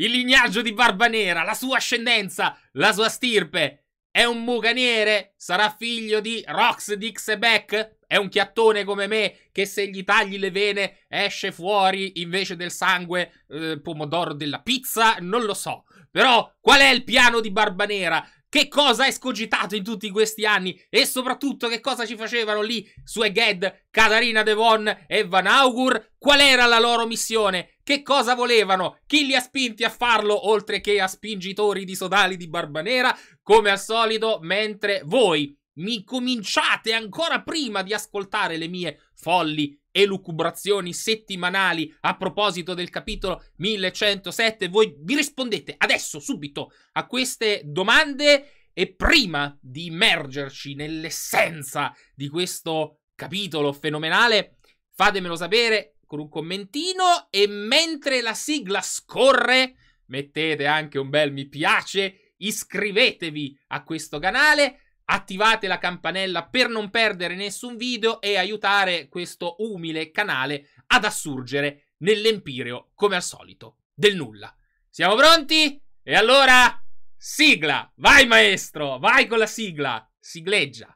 il lignaggio di Barba Nera, la sua ascendenza, la sua stirpe. È un muganiere? Sarà figlio di Rox Dix e È un chiattone come me che se gli tagli le vene esce fuori invece del sangue eh, pomodoro della pizza? Non lo so. Però qual è il piano di Barba Nera? Che cosa ha escogitato in tutti questi anni? E soprattutto che cosa ci facevano lì su Eged, Katarina Devon e Van Augur? Qual era la loro missione? Che cosa volevano? Chi li ha spinti a farlo oltre che a spingitori di sodali di Barbanera? Come al solito, mentre voi mi cominciate ancora prima di ascoltare le mie folli elucubrazioni settimanali a proposito del capitolo 1107. Voi vi rispondete adesso, subito, a queste domande e prima di immergerci nell'essenza di questo capitolo fenomenale, fatemelo sapere con un commentino e mentre la sigla scorre, mettete anche un bel mi piace, iscrivetevi a questo canale, attivate la campanella per non perdere nessun video e aiutare questo umile canale ad assurgere nell'empireo, come al solito, del nulla. Siamo pronti? E allora, sigla! Vai maestro, vai con la sigla, sigleggia.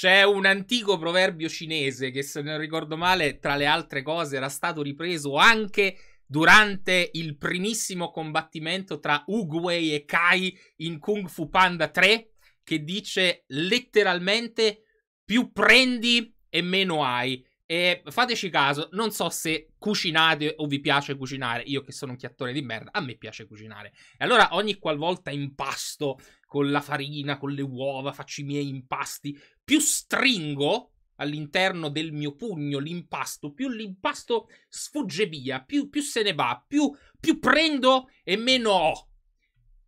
C'è un antico proverbio cinese che, se non ricordo male, tra le altre cose era stato ripreso anche durante il primissimo combattimento tra Uguay e Kai in Kung Fu Panda 3, che dice letteralmente più prendi e meno hai. E fateci caso, non so se cucinate o vi piace cucinare. Io che sono un chiattone di merda, a me piace cucinare. E allora ogni qualvolta impasto con la farina, con le uova, faccio i miei impasti più stringo all'interno del mio pugno l'impasto, più l'impasto sfugge via, più, più se ne va, più, più prendo e meno ho.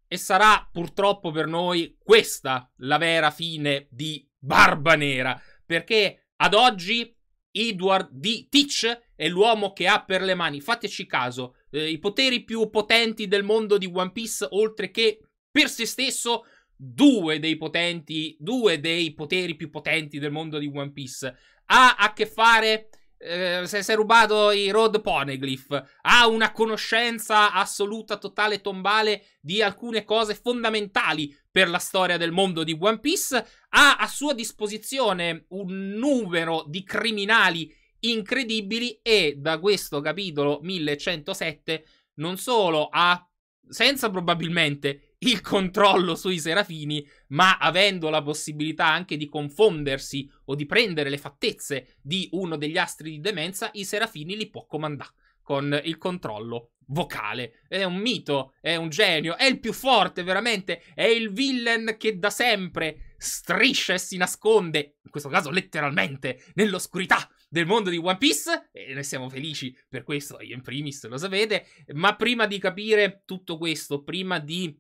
E sarà purtroppo per noi questa la vera fine di Barba Nera, perché ad oggi Edward D. Teach è l'uomo che ha per le mani, fateci caso, eh, i poteri più potenti del mondo di One Piece, oltre che per se stesso, due dei potenti, due dei poteri più potenti del mondo di One Piece, ha a che fare eh, si è rubato i Road Poneglyph, ha una conoscenza assoluta, totale, tombale di alcune cose fondamentali per la storia del mondo di One Piece, ha a sua disposizione un numero di criminali incredibili e da questo capitolo 1107 non solo ha, senza probabilmente il controllo sui serafini, ma avendo la possibilità anche di confondersi o di prendere le fattezze di uno degli astri di demenza, i serafini li può comandare con il controllo vocale. È un mito, è un genio, è il più forte veramente, è il villain che da sempre striscia e si nasconde, in questo caso letteralmente, nell'oscurità del mondo di One Piece e ne siamo felici per questo, io in primis lo sapete, ma prima di capire tutto questo, prima di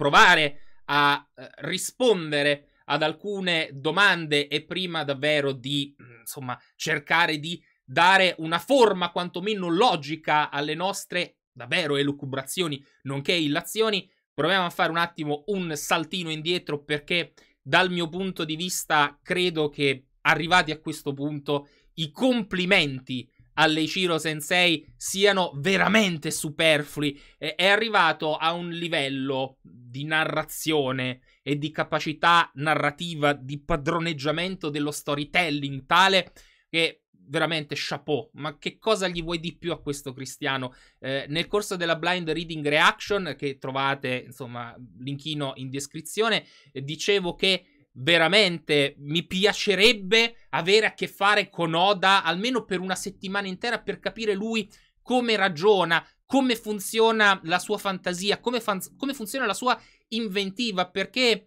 provare a eh, rispondere ad alcune domande e prima davvero di, mm, insomma, cercare di dare una forma quantomeno logica alle nostre davvero elucubrazioni, nonché illazioni, proviamo a fare un attimo un saltino indietro perché dal mio punto di vista credo che arrivati a questo punto i complimenti all'Eichiro Sensei siano veramente superflui. È arrivato a un livello di narrazione e di capacità narrativa, di padroneggiamento dello storytelling tale che veramente chapeau. Ma che cosa gli vuoi di più a questo cristiano? Eh, nel corso della blind reading reaction, che trovate, insomma, linkino in descrizione, dicevo che veramente mi piacerebbe avere a che fare con Oda almeno per una settimana intera per capire lui come ragiona, come funziona la sua fantasia, come, fan come funziona la sua inventiva, perché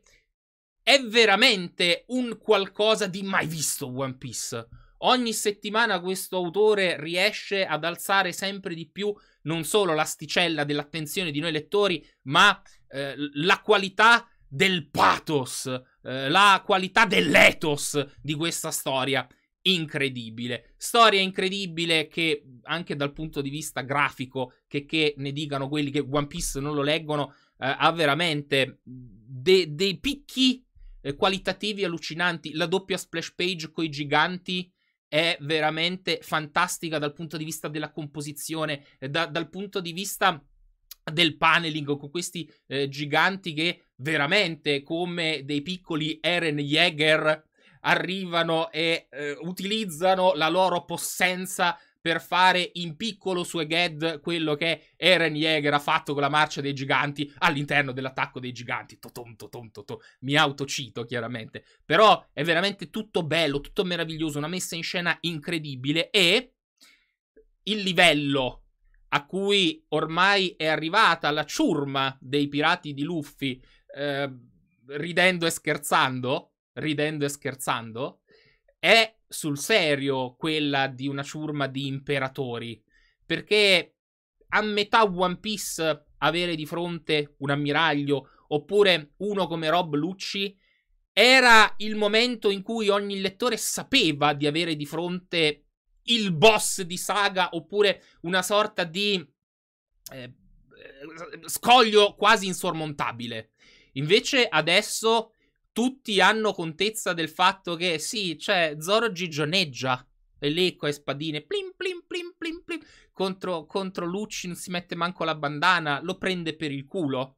è veramente un qualcosa di mai visto One Piece. Ogni settimana questo autore riesce ad alzare sempre di più non solo l'asticella dell'attenzione di noi lettori, ma eh, la qualità del pathos, eh, la qualità dell'ethos di questa storia incredibile. Storia incredibile che anche dal punto di vista grafico, che, che ne dicano quelli che One Piece non lo leggono, eh, ha veramente dei picchi eh, qualitativi allucinanti. La doppia splash page con i giganti è veramente fantastica dal punto di vista della composizione, eh, da, dal punto di vista del paneling con questi eh, giganti che veramente come dei piccoli Eren Jäger arrivano e eh, utilizzano la loro possenza per fare in piccolo su Eged quello che Eren Jäger ha fatto con la marcia dei giganti all'interno dell'attacco dei giganti. Totom, totom, totom. Mi autocito chiaramente. Però è veramente tutto bello, tutto meraviglioso, una messa in scena incredibile e il livello a cui ormai è arrivata la ciurma dei pirati di Luffy eh, ridendo e scherzando, ridendo e scherzando, è sul serio quella di una ciurma di imperatori. Perché a metà One Piece avere di fronte un ammiraglio oppure uno come Rob Lucci era il momento in cui ogni lettore sapeva di avere di fronte il boss di saga oppure una sorta di eh, eh scoglio quasi insormontabile. Invece adesso tutti hanno contezza del fatto che sì, cioè Zoro gigioneggia e lì e spadine plim plim plim plim plim contro, contro Lucci non si mette manco la bandana, lo prende per il culo.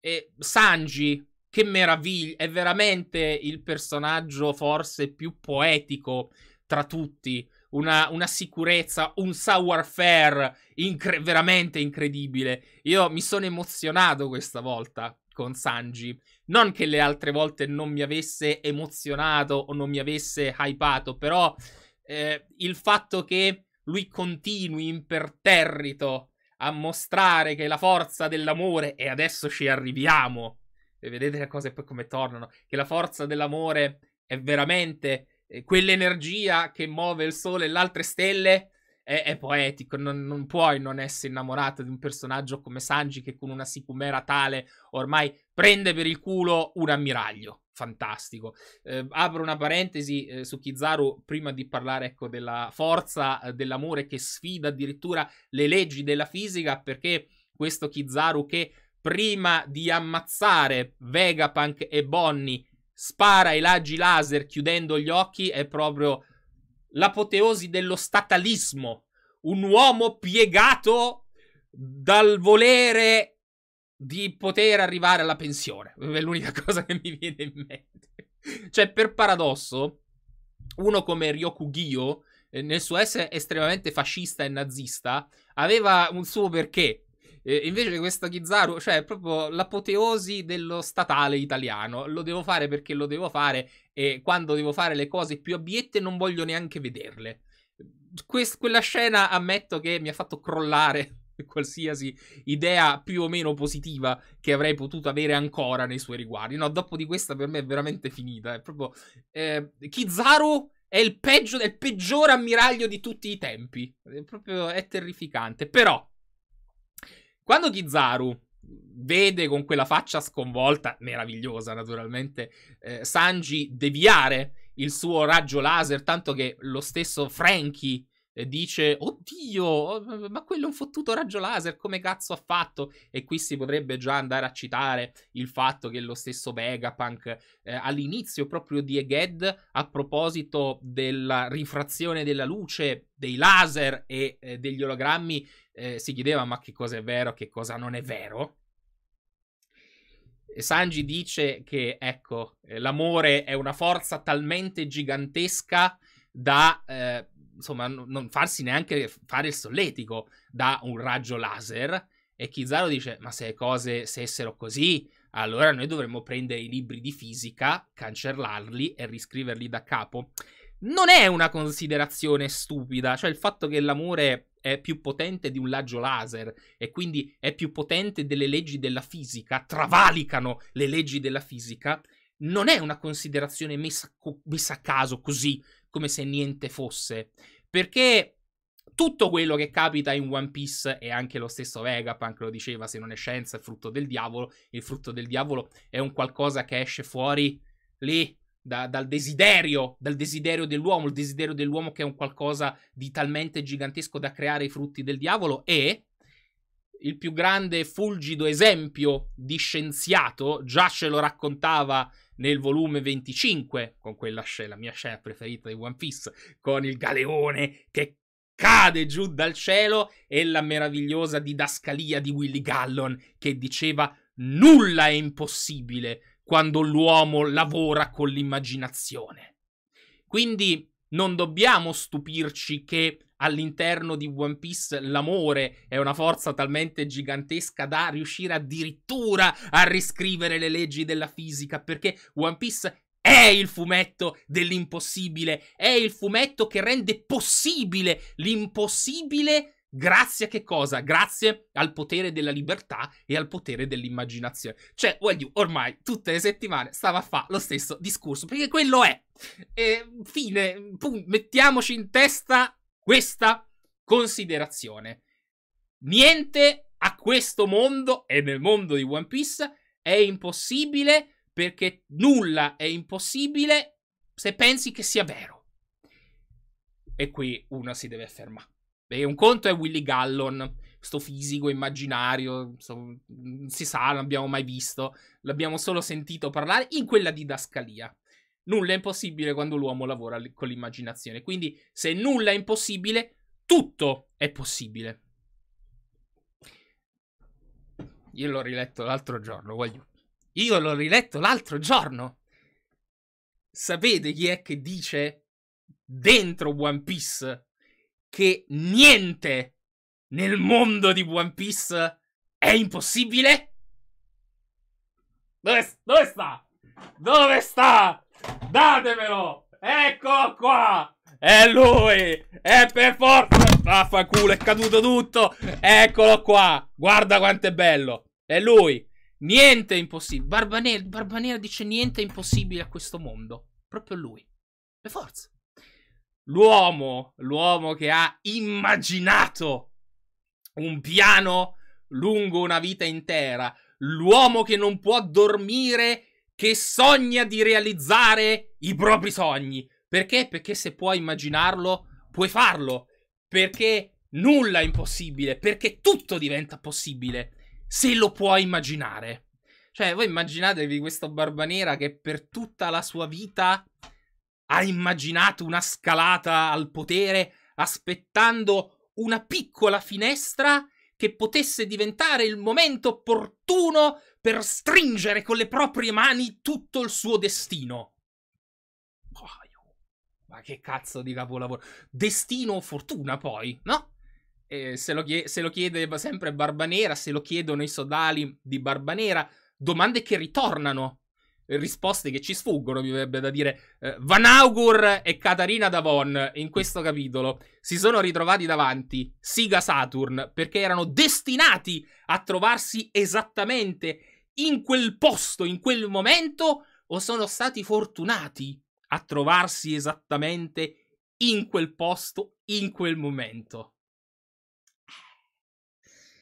E Sanji, che meraviglia, è veramente il personaggio forse più poetico tra tutti. Una, una, sicurezza, un savoir-faire incre- veramente incredibile. Io mi sono emozionato questa volta con Sanji. Non che le altre volte non mi avesse emozionato o non mi avesse hypato, però eh, il fatto che lui continui imperterrito a mostrare che la forza dell'amore, e adesso ci arriviamo, e vedete le cose poi come tornano, che la forza dell'amore è veramente eh, quell'energia che muove il sole e le altre stelle, è, è poetico, non, non, puoi non essere innamorato di un personaggio come Sanji che con una sicumera tale ormai prende per il culo un ammiraglio. Fantastico. Eh, apro una parentesi eh, su Kizaru prima di parlare ecco, della forza eh, dell'amore che sfida addirittura le leggi della fisica perché questo Kizaru che prima di ammazzare Vegapunk e Bonnie spara i laggi laser chiudendo gli occhi è proprio l'apoteosi dello statalismo, un uomo piegato dal volere di poter arrivare alla pensione. È l'unica cosa che mi viene in mente. Cioè, per paradosso, uno come Ryokugyo, eh, nel suo essere estremamente fascista e nazista, aveva un suo perché. E invece questo Kizaru, cioè, è proprio l'apoteosi dello statale italiano. Lo devo fare perché lo devo fare e quando devo fare le cose più abiette non voglio neanche vederle. Quest- quella scena ammetto che mi ha fatto crollare qualsiasi idea più o meno positiva che avrei potuto avere ancora nei suoi riguardi. No, dopo di questa per me è veramente finita. È proprio. Eh, Kizaru è il peggio, è il peggior ammiraglio di tutti i tempi. È proprio. È terrificante. Però. Quando Kizaru vede con quella faccia sconvolta, meravigliosa naturalmente, eh, Sanji deviare il suo raggio laser, tanto che lo stesso Frankie dice oddio ma quello è un fottuto raggio laser come cazzo ha fatto e qui si potrebbe già andare a citare il fatto che lo stesso Vegapunk eh, all'inizio proprio di Eged a proposito della rifrazione della luce dei laser e eh, degli ologrammi eh, si chiedeva ma che cosa è vero che cosa non è vero e Sanji dice che ecco eh, l'amore è una forza talmente gigantesca da eh, insomma, non farsi neanche fare il solletico da un raggio laser. E Kizaru dice: Ma se le cose stessero così, allora noi dovremmo prendere i libri di fisica, cancellarli e riscriverli da capo. Non è una considerazione stupida, cioè il fatto che l'amore è più potente di un raggio laser e quindi è più potente delle leggi della fisica, travalicano le leggi della fisica, non è una considerazione messa, messa a caso così come se niente fosse. Perché tutto quello che capita in One Piece e anche lo stesso Vegapunk lo diceva, se non è scienza è frutto del diavolo, il frutto del diavolo è un qualcosa che esce fuori lì da, dal desiderio, dal desiderio dell'uomo, il desiderio dell'uomo che è un qualcosa di talmente gigantesco da creare i frutti del diavolo e il più grande fulgido esempio di scienziato, già ce lo raccontava nel volume 25, con quella scena, la mia scena preferita di One Piece, con il galeone che cade giù dal cielo e la meravigliosa didascalia di Willy Gallon che diceva nulla è impossibile quando l'uomo lavora con l'immaginazione. Quindi non dobbiamo stupirci che all'interno di One Piece l'amore è una forza talmente gigantesca da riuscire addirittura a riscrivere le leggi della fisica, perché One Piece è il fumetto dell'impossibile, è il fumetto che rende possibile l'impossibile Grazie a che cosa? Grazie al potere della libertà e al potere dell'immaginazione. Cioè, voglio, ormai tutte le settimane stava a fare lo stesso discorso, perché quello è. E fine, pum, mettiamoci in testa questa considerazione. Niente a questo mondo e nel mondo di One Piece è impossibile perché nulla è impossibile se pensi che sia vero. E qui uno si deve fermare. Perché un conto è Willy Gallon, sto fisico immaginario, non si sa, non l'abbiamo mai visto, l'abbiamo solo sentito parlare in quella didascalia. Nulla è impossibile quando l'uomo lavora con l'immaginazione. Quindi, se nulla è impossibile, tutto è possibile. Io l'ho riletto l'altro giorno, voglio. Io l'ho riletto l'altro giorno. Sapete chi è che dice dentro One Piece che niente nel mondo di One Piece è impossibile? Dove, dove sta? Dove sta? Datemelo! Eccolo qua! È lui! È per forza! Vaffanculo, è caduto tutto! Eccolo qua! Guarda quanto è bello! È lui! Niente è impossibile! barba nera dice niente è impossibile a questo mondo. Proprio lui. Per forza. L'uomo, l'uomo che ha immaginato un piano lungo una vita intera, l'uomo che non può dormire che sogna di realizzare i propri sogni. Perché? Perché se puoi immaginarlo, puoi farlo. Perché nulla è impossibile, perché tutto diventa possibile se lo puoi immaginare. Cioè, voi immaginatevi questo Barbanera che per tutta la sua vita ha immaginato una scalata al potere aspettando una piccola finestra che potesse diventare il momento opportuno per stringere con le proprie mani tutto il suo destino. Boh, ma che cazzo di capolavoro. Destino o fortuna poi, no? Se lo, se, lo chiede sempre Barbanera, se lo chiedono i sodali di Barbanera, domande che ritornano, risposte che ci sfuggono, mi verrebbe da dire. Eh, Van Augur e Katarina Davon, in questo capitolo, si sono ritrovati davanti Siga Saturn perché erano destinati a trovarsi esattamente in quel posto, in quel momento, o sono stati fortunati a trovarsi esattamente in quel posto, in quel momento?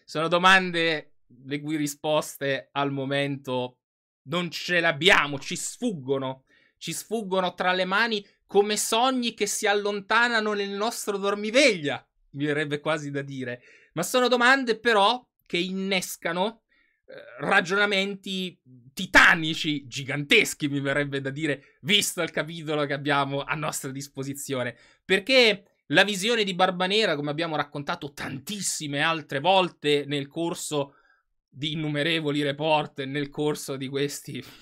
Sono domande le cui risposte al momento non ce le abbiamo, ci sfuggono, ci sfuggono tra le mani come sogni che si allontanano nel nostro dormiveglia, mi verrebbe quasi da dire. Ma sono domande però che innescano eh, ragionamenti titanici, giganteschi mi verrebbe da dire, visto il capitolo che abbiamo a nostra disposizione. Perché la visione di Barbanera, come abbiamo raccontato tantissime altre volte nel corso di innumerevoli report, nel corso di questi...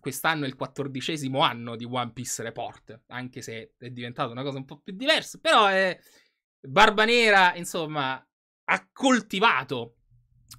Quest'anno è il quattordicesimo anno di One Piece Report, anche se è diventata una cosa un po' più diversa, però è... Eh, Barba Nera, insomma, ha coltivato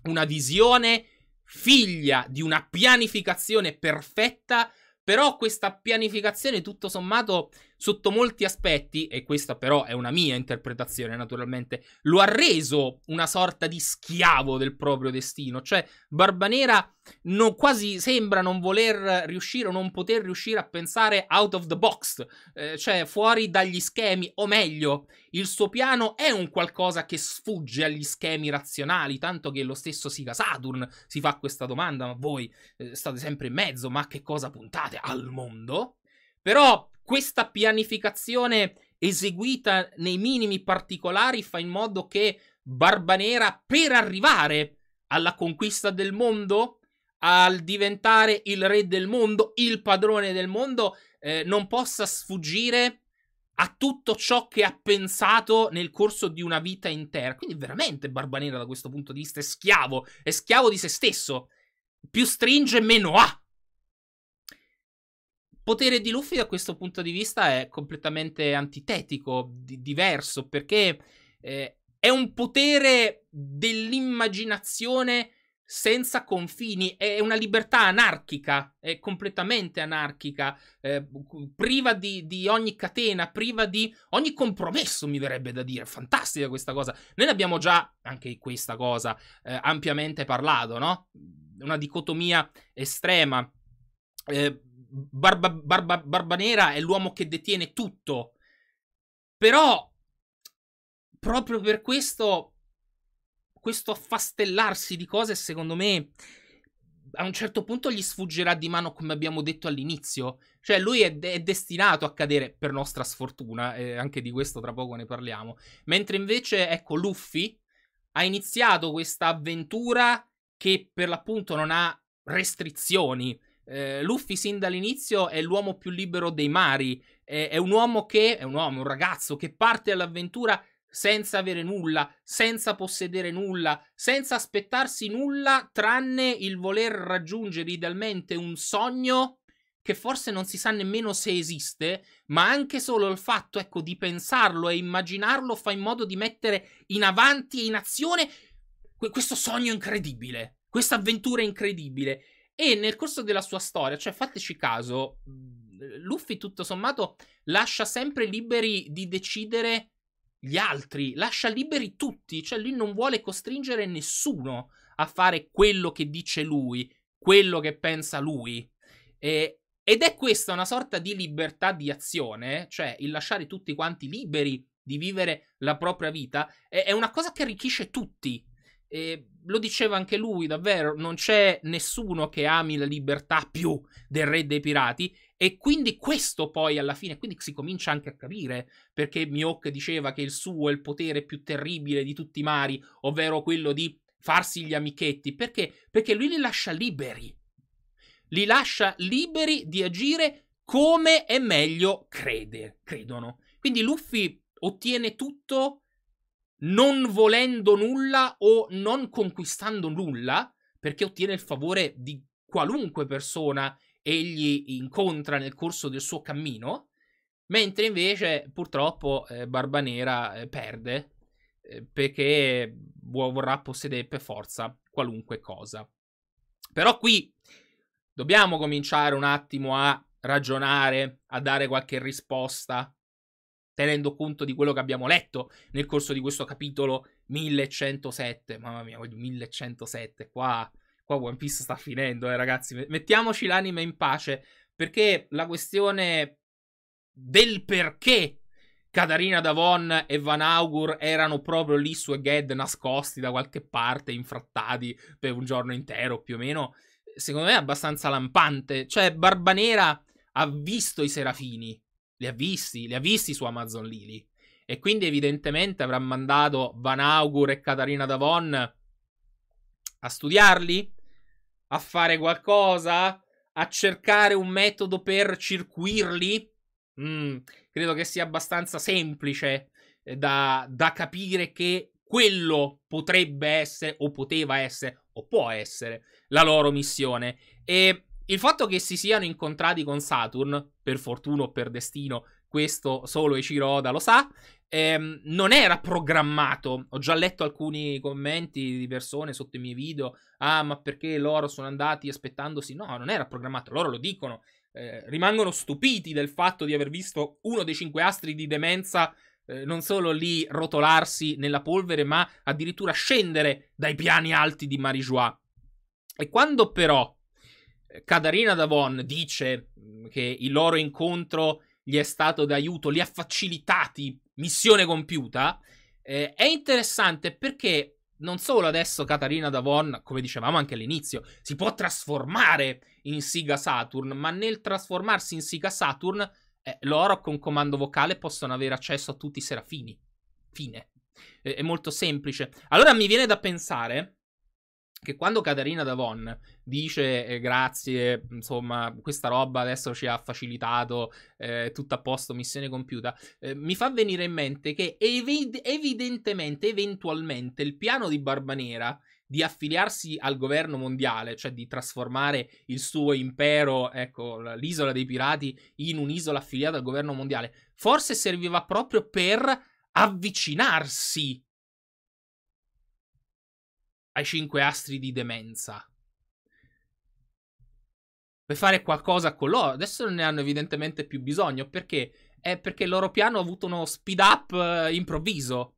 una visione figlia di una pianificazione perfetta, però questa pianificazione tutto sommato sotto molti aspetti, e questa però è una mia interpretazione naturalmente, lo ha reso una sorta di schiavo del proprio destino, cioè Barbanera no, quasi sembra non voler riuscire o non poter riuscire a pensare out of the box, eh, cioè fuori dagli schemi, o meglio, il suo piano è un qualcosa che sfugge agli schemi razionali, tanto che lo stesso Sega Saturn si fa questa domanda, ma voi eh, state sempre in mezzo, ma che cosa puntate al mondo? Però questa pianificazione eseguita nei minimi particolari fa in modo che Barbanera, per arrivare alla conquista del mondo, al diventare il re del mondo, il padrone del mondo, eh, non possa sfuggire a tutto ciò che ha pensato nel corso di una vita intera. Quindi veramente Barbanera da questo punto di vista è schiavo, è schiavo di se stesso. Più stringe, meno ha potere di Luffy da questo punto di vista è completamente antitetico, di- diverso, perché eh, è un potere dell'immaginazione senza confini, è una libertà anarchica, è completamente anarchica, eh, priva di, di, ogni catena, priva di ogni compromesso, mi verrebbe da dire. Fantastica questa cosa. Noi ne abbiamo già, anche di questa cosa, eh, ampiamente parlato, no? Una dicotomia estrema. Eh, Barba, Barba, Barba Nera è l'uomo che detiene tutto. Però, proprio per questo, questo affastellarsi di cose, secondo me, a un certo punto gli sfuggerà di mano, come abbiamo detto all'inizio. Cioè, lui è, è, destinato a cadere, per nostra sfortuna, e anche di questo tra poco ne parliamo. Mentre invece, ecco, Luffy ha iniziato questa avventura che per l'appunto non ha restrizioni. Eh, Luffy sin dall'inizio è l'uomo più libero dei mari, è, è, un uomo che, è un uomo, un ragazzo che parte all'avventura senza avere nulla, senza possedere nulla, senza aspettarsi nulla tranne il voler raggiungere idealmente un sogno che forse non si sa nemmeno se esiste, ma anche solo il fatto, ecco, di pensarlo e immaginarlo fa in modo di mettere in avanti e in azione questo sogno incredibile, questa avventura incredibile. E nel corso della sua storia, cioè fateci caso, mhmm, Luffy tutto sommato lascia sempre liberi di decidere gli altri, lascia liberi tutti, cioè lui non vuole costringere nessuno a fare quello che dice lui, quello che pensa lui. E, ed è questa una sorta di libertà di azione, cioè il lasciare tutti quanti liberi di vivere la propria vita, è, è una cosa che arricchisce tutti, e lo diceva anche lui, davvero, non c'è nessuno che ami la libertà più del re dei pirati e quindi questo poi alla fine, quindi si comincia anche a capire perché Mioc diceva che il suo è il potere più terribile di tutti i mari, ovvero quello di farsi gli amichetti, perché? Perché lui li lascia liberi, li lascia liberi di agire come è meglio crede, credono. Quindi Luffy ottiene tutto non volendo nulla o non conquistando nulla, perché ottiene il favore di qualunque persona egli incontra nel corso del suo cammino, mentre invece purtroppo eh, Barbanera eh, perde eh, perché vorrà possedere per forza qualunque cosa. Però qui dobbiamo cominciare un attimo a ragionare, a dare qualche risposta tenendo conto di quello che abbiamo letto nel corso di questo capitolo 1107. Mamma mia, 1107, qua, qua One Piece sta finendo, eh ragazzi, mettiamoci l'anima in pace, perché la questione del perché Katarina Davon e Van Augur erano proprio lì su Egghead nascosti da qualche parte, infrattati per un giorno intero più o meno. Secondo me è abbastanza lampante. Cioè, Barbanera ha visto i Serafini li ha visti, li ha visti su Amazon Lily. E quindi evidentemente avrà mandato Van Augur e Katarina Davon a studiarli, a fare qualcosa, a cercare un metodo per circuirli. Mm, credo che sia abbastanza semplice eh, da, da capire che quello potrebbe essere o poteva essere o può essere la loro missione. E il fatto che si siano incontrati con Saturn, per fortuna o per destino, questo solo Ichiro Oda lo sa, ehm, non era programmato. Ho già letto alcuni commenti di persone sotto i miei video, ah ma perché loro sono andati aspettandosi? No, non era programmato, loro lo dicono. Eh, rimangono stupiti del fatto di aver visto uno dei cinque astri di demenza eh, non solo lì rotolarsi nella polvere, ma addirittura scendere dai piani alti di Marijuá. E quando però Katarina Davon dice mm, che il loro incontro gli è stato d'aiuto, li ha facilitati, missione compiuta, eh, è interessante perché non solo adesso Katarina Davon, come dicevamo anche all'inizio, si può trasformare in Siga Saturn, ma nel trasformarsi in Siga Saturn, eh, loro con comando vocale possono avere accesso a tutti i serafini. Fine. Eh, è molto semplice. Allora mi viene da pensare che quando Caterina Davon dice eh, grazie, insomma, questa roba adesso ci ha facilitato, eh, tutto a posto, missione compiuta, eh, mi fa venire in mente che ev- evidentemente, eventualmente, il piano di Barbanera di affiliarsi al governo mondiale, cioè di trasformare il suo impero, ecco, l'isola dei pirati, in un'isola affiliata al governo mondiale, forse serviva proprio per avvicinarsi ai cinque astri di demenza. Per fare qualcosa con loro. Adesso non ne hanno evidentemente più bisogno perché è perché il loro piano ha avuto uno speed up eh, improvviso.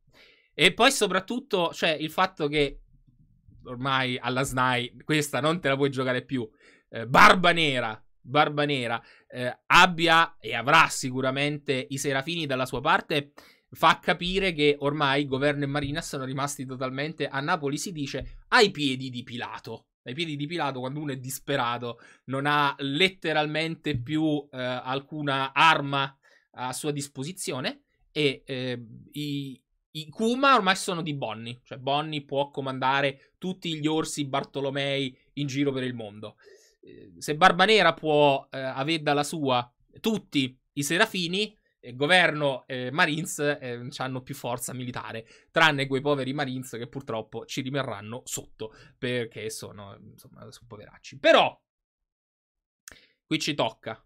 E poi soprattutto, cioè, il fatto che ormai alla SNAI questa non te la puoi giocare più. Eh, Barba Nera, Barba Nera eh, abbia e avrà sicuramente i Serafini dalla sua parte fa capire che ormai governo e marina sono rimasti totalmente a Napoli si dice ai piedi di Pilato. Ai piedi di Pilato, quando uno è disperato, non ha letteralmente più eh, alcuna arma a sua disposizione e eh, i, i Kuma ormai sono di Bonnie, cioè Bonnie può comandare tutti gli orsi Bartolomei in giro per il mondo. Eh, se Barbanera può eh, avere dalla sua tutti i serafini, governo eh, Marines eh, hanno più forza militare, tranne quei poveri Marines che purtroppo ci rimarranno sotto perché sono, insomma, sono poveracci. Però, qui ci tocca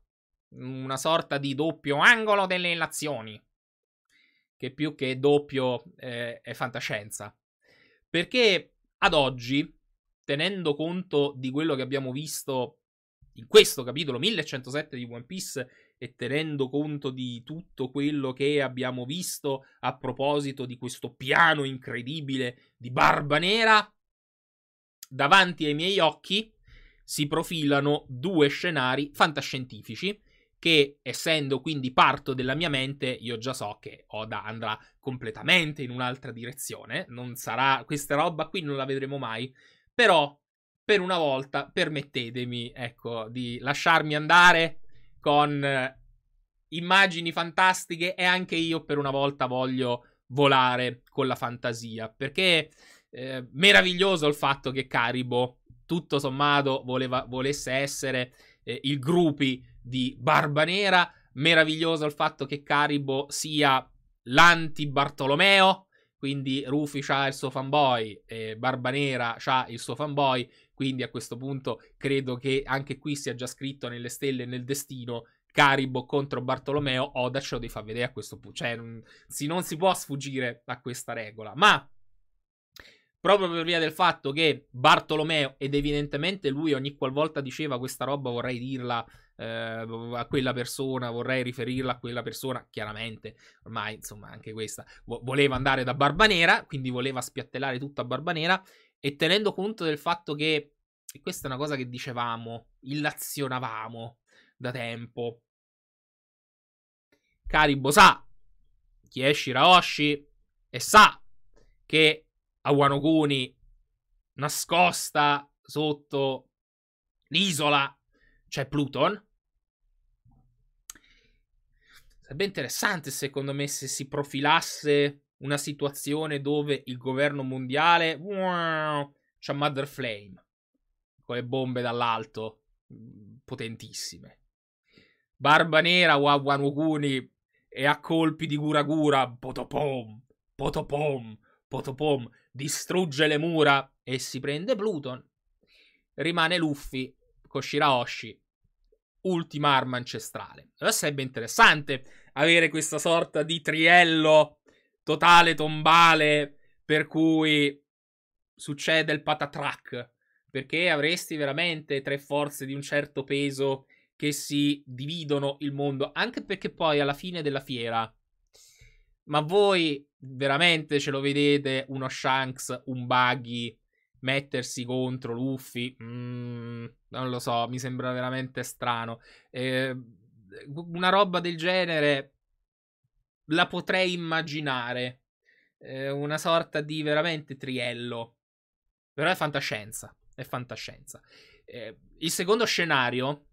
una sorta di doppio angolo delle relazioni, che più che doppio eh, è fantascienza. Perché ad oggi, tenendo conto di quello che abbiamo visto in questo capitolo 1107 di One Piece e tenendo conto di tutto quello che abbiamo visto a proposito di questo piano incredibile di Barba Nera, davanti ai miei occhi si profilano due scenari fantascientifici che essendo quindi parto della mia mente, io già so che Oda andrà completamente in un'altra direzione, non sarà questa roba qui non la vedremo mai, però per una volta permettetemi, ecco, di lasciarmi andare con eh, immagini fantastiche e anche io per una volta voglio volare con la fantasia perché eh, meraviglioso il fatto che Caribo tutto sommato voleva, volesse essere eh, il gruppi di Barba Nera meraviglioso il fatto che Caribo sia l'anti Bartolomeo quindi Rufy ha il suo fanboy e Nera ha il suo fanboy quindi a questo punto credo che anche qui sia già scritto nelle stelle e nel destino Caribo contro Bartolomeo, Oda ce lo deve far vedere a questo punto. Cioè, non si, non si può sfuggire a questa regola. Ma proprio per via del fatto che Bartolomeo, ed evidentemente lui ogni qualvolta diceva questa roba vorrei dirla eh, a quella persona, vorrei riferirla a quella persona, chiaramente, ormai insomma anche questa, voleva andare da Barbanera, quindi voleva spiattellare tutto a Barbanera, e tenendo conto del fatto che, e questa è una cosa che dicevamo, illazionavamo da tempo, Caribo sa chi è Shiraoshi e sa che a Wanoguni, nascosta sotto l'isola c'è Pluton. Sarebbe interessante secondo me se si profilasse una situazione dove il governo mondiale wow, c'ha Mother Flame con le bombe dall'alto mm, potentissime. Barba Nera, Wawan e a colpi di Gura Gura, potopom, potopom, potopom, distrugge le mura e si prende Pluton. Rimane Luffy con Shiraoshi, ultima arma ancestrale. Allora sarebbe interessante avere questa sorta di triello totale tombale per cui succede il patatrack, perché avresti veramente tre forze di un certo peso che si dividono il mondo, anche perché poi alla fine della fiera, ma voi veramente ce lo vedete uno Shanks, un Buggy mettersi contro Luffy? Mm, non lo so, mi sembra veramente strano. Eh, una roba del genere la potrei immaginare. Eh, una sorta di veramente triello. Però è fantascienza. È fantascienza. Eh, il secondo scenario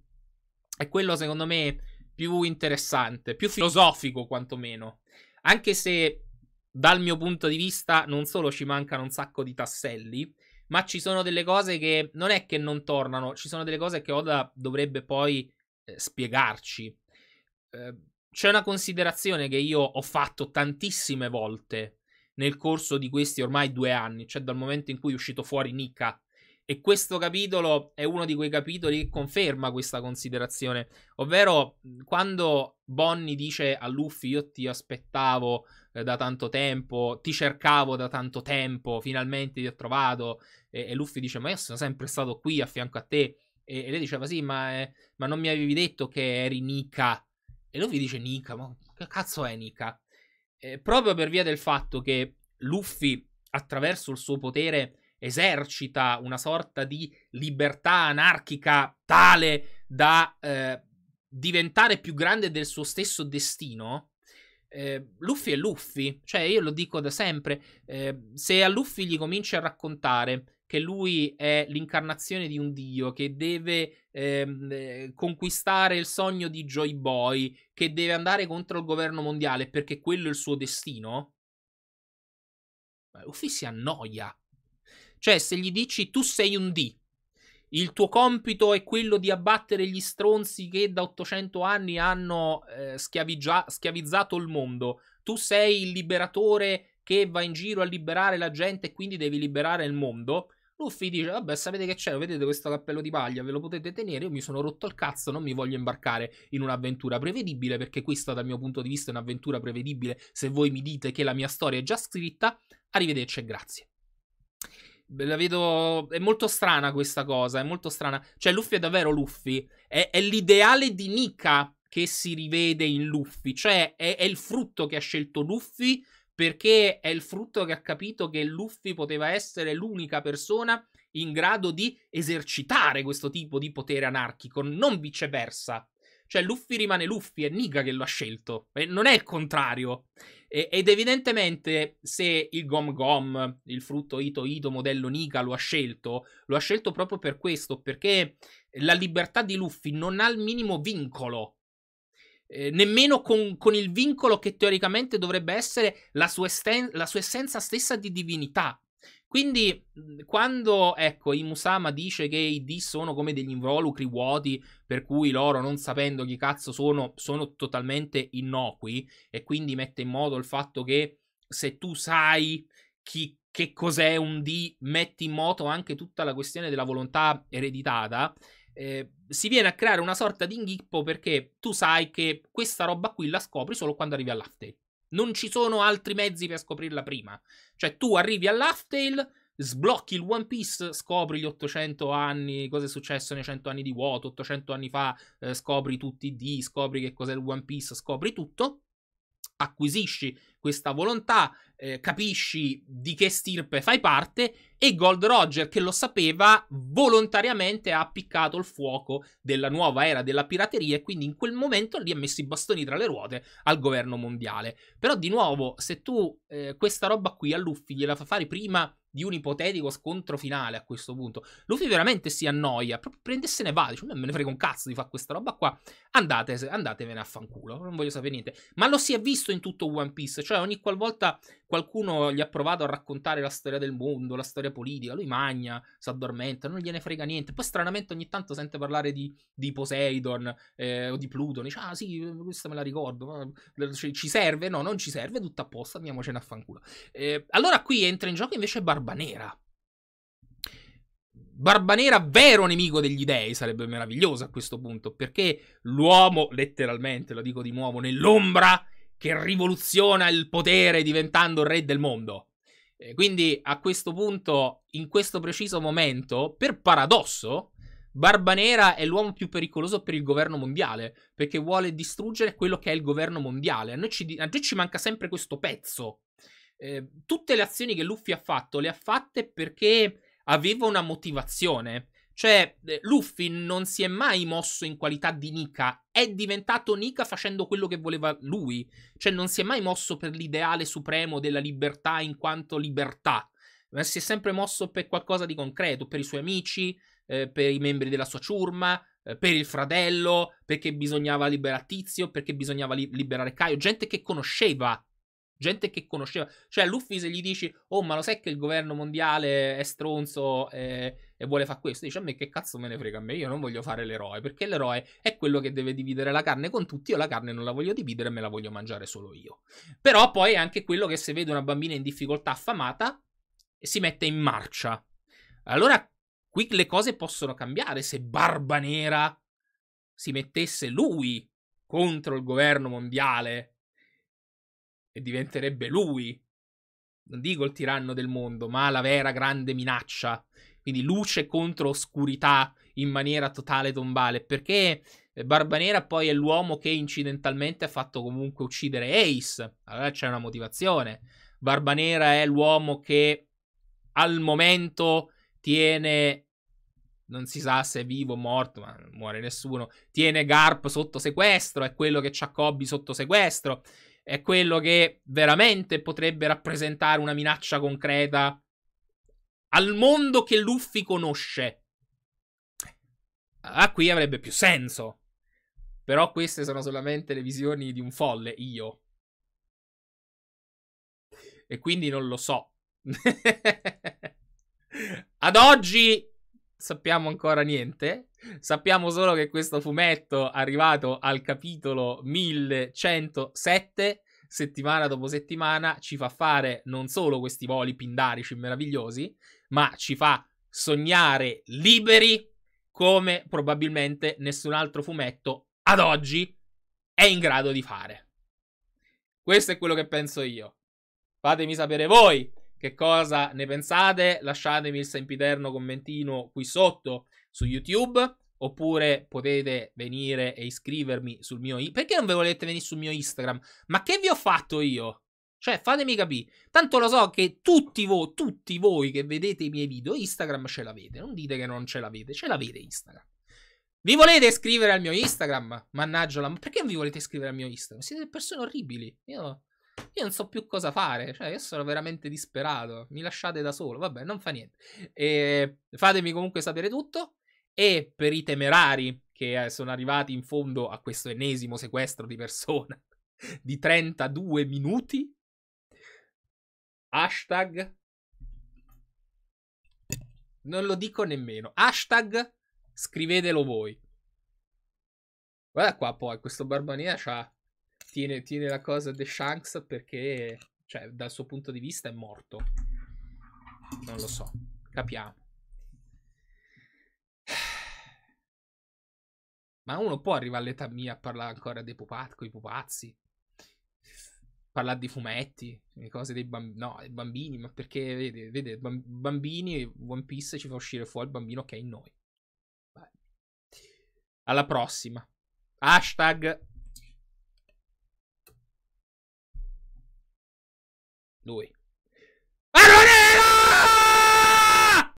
è quello, secondo me, più interessante, più filosofico quantomeno. Anche se dal mio punto di vista non solo ci mancano un sacco di tasselli, ma ci sono delle cose che non è che non tornano, ci sono delle cose che Oda dovrebbe poi eh, spiegarci. Eh, c'è una considerazione che io ho fatto tantissime volte nel corso di questi ormai due anni, cioè dal momento in cui è uscito fuori Nika. E questo capitolo è uno di quei capitoli che conferma questa considerazione. Ovvero, mhmm, quando Bonnie dice a Luffy: Io ti aspettavo eh, da tanto tempo, ti cercavo da tanto tempo, finalmente ti ho trovato. E, e, Luffy dice: Ma io sono sempre stato qui a fianco a te. E, e lei diceva: Sì, ma, eh, ma non mi avevi detto che eri Nika e Luffy dice Nika, ma che cazzo è Nika? Eh, proprio per via del fatto che Luffy, attraverso il suo potere, esercita una sorta di libertà anarchica tale da eh, diventare più grande del suo stesso destino. Eh, Luffy è Luffy, cioè io lo dico da sempre, eh, se a Luffy gli cominci a raccontare che lui è l'incarnazione di un dio che deve ehm, eh, conquistare il sogno di Joy Boy, che deve andare contro il governo mondiale perché quello è il suo destino? Uffi si annoia. Cioè, se gli dici tu sei un D, il tuo compito è quello di abbattere gli stronzi che da 800 anni hanno eh, schiavizzato il mondo. Tu sei il liberatore che va in giro a liberare la gente e quindi devi liberare il mondo. Luffy dice, vabbè, sapete che c'è, vedete questo cappello di paglia, ve lo potete tenere, io mi sono rotto il cazzo, non mi voglio imbarcare in un'avventura prevedibile, perché questa dal mio punto di vista è un'avventura prevedibile, se voi mi dite che la mia storia è già scritta, arrivederci e grazie. La vedo. È molto strana questa cosa. È molto strana. Cioè, Luffy è davvero Luffy. È, è l'ideale di Nika che si rivede in Luffy. Cioè, è, è, il frutto che ha scelto Luffy perché è il frutto che ha capito che Luffy poteva essere l'unica persona in grado di esercitare questo tipo di potere anarchico, non viceversa. Cioè Luffy rimane Luffy, è Niga che lo ha scelto, e non è il contrario. E, ed evidentemente se il Gom Gom, il frutto Ito Ito modello Niga lo ha scelto, lo ha scelto proprio per questo, perché la libertà di Luffy non ha il minimo vincolo eh, nemmeno con, con, il vincolo che teoricamente dovrebbe essere la sua, esten- la sua essenza stessa di divinità. Quindi, mhmm, quando ecco, Musama dice che i D sono come degli involucri vuoti, per cui loro, non sapendo chi cazzo sono, sono totalmente innocui, e quindi mette in moto il fatto che se tu sai chi, che cos'è un D, metti in moto anche tutta la questione della volontà ereditata. Ehm, si viene a creare una sorta di inghippo perché tu sai che questa roba qui la scopri solo quando arrivi all'Aftail. Non ci sono altri mezzi per scoprirla prima. Cioè tu arrivi all'Aftail, sblocchi il One Piece, scopri gli 800 anni, cosa è successo nei 100 anni di vuoto, 800 anni fa, eh, scopri tutti i D, scopri che cos'è il One Piece, scopri tutto acquisisci questa volontà, eh, capisci di che stirpe fai parte e Gold Roger, che lo sapeva, volontariamente ha appiccato il fuoco della nuova era della pirateria e quindi in quel momento lì ha messo i bastoni tra le ruote al governo mondiale. Però di nuovo, se tu eh, questa roba qui a Luffy gliela fa fare prima di un ipotetico scontro finale a questo punto. Luffy veramente si annoia, proprio prende e se ne va, dice, me ne frega un cazzo di fare questa roba qua, andate, andatevene a fanculo, non voglio sapere niente. Ma lo si è visto in tutto One Piece, cioè ogni qualvolta qualcuno gli ha provato a raccontare la storia del mondo, la storia politica, lui magna, si addormenta, non gliene frega niente. Poi stranamente ogni tanto sente parlare di, di Poseidon eh, o di Plutone, dice ah sì, questa me la ricordo, ci serve? No, non ci serve, tutto a posto, andiamocene a fanculo. Eh, allora qui entra in gioco invece Barbanera. Barbanera, vero nemico degli dei, sarebbe meraviglioso a questo punto, perché l'uomo, letteralmente, lo dico di nuovo, nell'ombra che rivoluziona il potere diventando re del mondo. E eh, quindi a questo punto, in questo preciso momento, per paradosso, Barbanera è l'uomo più pericoloso per il governo mondiale, perché vuole distruggere quello che è il governo mondiale. A noi ci, a noi ci manca sempre questo pezzo. Eh, tutte le azioni che Luffy ha fatto le ha fatte perché aveva una motivazione. Cioè, eh, Luffy non si è mai mosso in qualità di Nika, è diventato Nika facendo quello che voleva lui. Cioè, non si è mai mosso per l'ideale supremo della libertà in quanto libertà, ma si è sempre mosso per qualcosa di concreto, per i suoi amici, eh, per i membri della sua ciurma, eh, per il fratello, perché bisognava liberare Tizio, perché bisognava li- liberare Caio, gente che conosceva gente che conosceva. Cioè, Luffy se gli dici, oh, ma lo sai che il governo mondiale è stronzo e, e vuole fare questo? Dice, a me che cazzo me ne frega a me, io non voglio fare l'eroe, perché l'eroe è quello che deve dividere la carne con tutti, io la carne non la voglio dividere, me la voglio mangiare solo io. Però poi è anche quello che se vede una bambina in difficoltà affamata, si mette in marcia. Allora, qui le cose possono cambiare se Barba Nera si mettesse lui contro il governo mondiale e diventerebbe lui, non dico il tiranno del mondo, ma la vera grande minaccia. Quindi luce contro oscurità in maniera totale tombale, perché eh, Barbanera poi è l'uomo che incidentalmente ha fatto comunque uccidere Ace, allora c'è una motivazione. Barbanera è l'uomo che al momento tiene non si sa se è vivo o morto, ma non muore nessuno. Tiene Garp sotto sequestro, è quello che c'ha Cobby sotto sequestro è quello che veramente potrebbe rappresentare una minaccia concreta al mondo che Luffy conosce. Ah, qui avrebbe più senso. Però queste sono solamente le visioni di un folle, io. E quindi non lo so. Ad oggi sappiamo ancora niente. Sappiamo solo che questo fumetto è arrivato al capitolo 1107 settimana dopo settimana ci fa fare non solo questi voli pindarici meravigliosi, ma ci fa sognare liberi come probabilmente nessun altro fumetto ad oggi è in grado di fare. Questo è quello che penso io. Fatemi sapere voi che cosa ne pensate? Lasciatemi il sempiterno commentino qui sotto su YouTube. Oppure potete venire e iscrivermi sul mio... Instagram. Perché non ve volete venire sul mio Instagram? Ma che vi ho fatto io? Cioè, fatemi capire. Tanto lo so che tutti voi, tutti voi che vedete i miei video, Instagram ce l'avete. Non dite che non ce l'avete, ce l'avete Instagram. Vi volete iscrivere al mio Instagram? Mannaggia, ma perché non vi volete iscrivere al mio Instagram? Siete persone orribili. Io io non so più cosa fare, cioè io sono veramente disperato, mi lasciate da solo, vabbè, non fa niente. E fatemi comunque sapere tutto e per i temerari che eh, sono arrivati in fondo a questo ennesimo sequestro di persona di 32 minuti, hashtag non lo dico nemmeno. Hashtag scrivetelo voi. Guarda qua poi, questo Barbania c'ha tiene, tiene la cosa The Shanks perché, cioè, dal suo punto di vista è morto. Non lo so, capiamo. Ma uno può arrivare all'età mia a parlare ancora dei pupazzi, con i pupazzi. Parlare di fumetti, le cose dei bambini. No, i bambini, ma perché, vede, vedi, bambini, One Piece ci fa uscire fuori il bambino che è in noi. Alla prossima. Hashtag Doei.